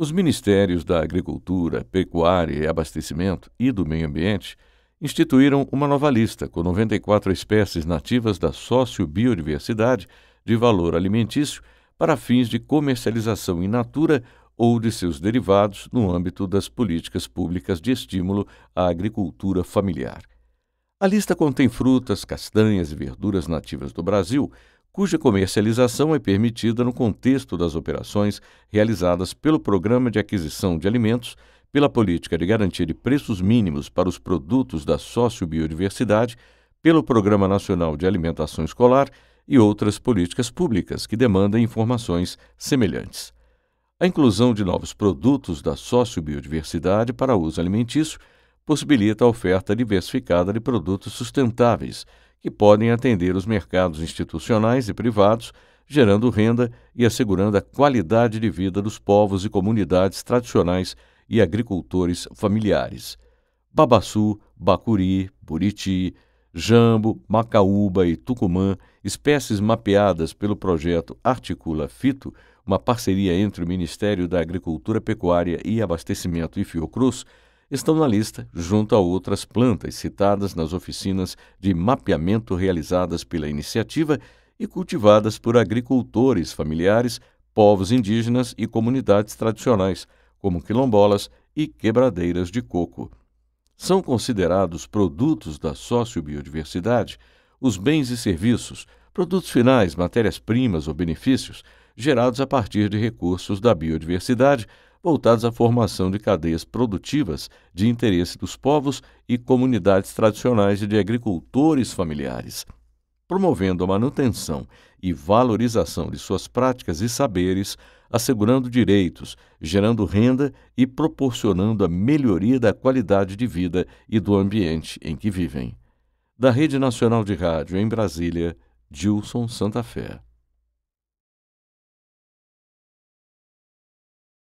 Os Ministérios da Agricultura, Pecuária e Abastecimento e do Meio Ambiente instituíram uma nova lista com 94 espécies nativas da sociobiodiversidade de valor alimentício para fins de comercialização in natura ou de seus derivados no âmbito das políticas públicas de estímulo à agricultura familiar. A lista contém frutas, castanhas e verduras nativas do Brasil, cuja comercialização é permitida no contexto das operações realizadas pelo Programa de Aquisição de Alimentos, pela Política de Garantia de Preços Mínimos para os Produtos da Sociobiodiversidade, pelo Programa Nacional de Alimentação Escolar e outras políticas públicas que demandam informações semelhantes. A inclusão de novos produtos da sociobiodiversidade para uso alimentício possibilita a oferta diversificada de produtos sustentáveis que podem atender os mercados institucionais e privados, gerando renda e assegurando a qualidade de vida dos povos e comunidades tradicionais e agricultores familiares. Babaçu, Bacuri, Buriti, Jambo, Macaúba e Tucumã, espécies mapeadas pelo projeto Articula Fito, uma parceria entre o Ministério da Agricultura, Pecuária e Abastecimento e Fiocruz, estão na lista junto a outras plantas citadas nas oficinas de mapeamento realizadas pela iniciativa e cultivadas por agricultores familiares, povos indígenas e comunidades tradicionais, como quilombolas e quebradeiras de coco. São considerados produtos da sociobiodiversidade os bens e serviços, produtos finais, matérias-primas ou benefícios gerados a partir de recursos da biodiversidade voltados à formação de cadeias produtivas de interesse dos povos e comunidades tradicionais e de agricultores familiares, promovendo a manutenção e valorização de suas práticas e saberes, assegurando direitos, gerando renda e proporcionando a melhoria da qualidade de vida e do ambiente em que vivem. Da Rede Nacional de Rádio em Brasília, Gilson Santa Fé.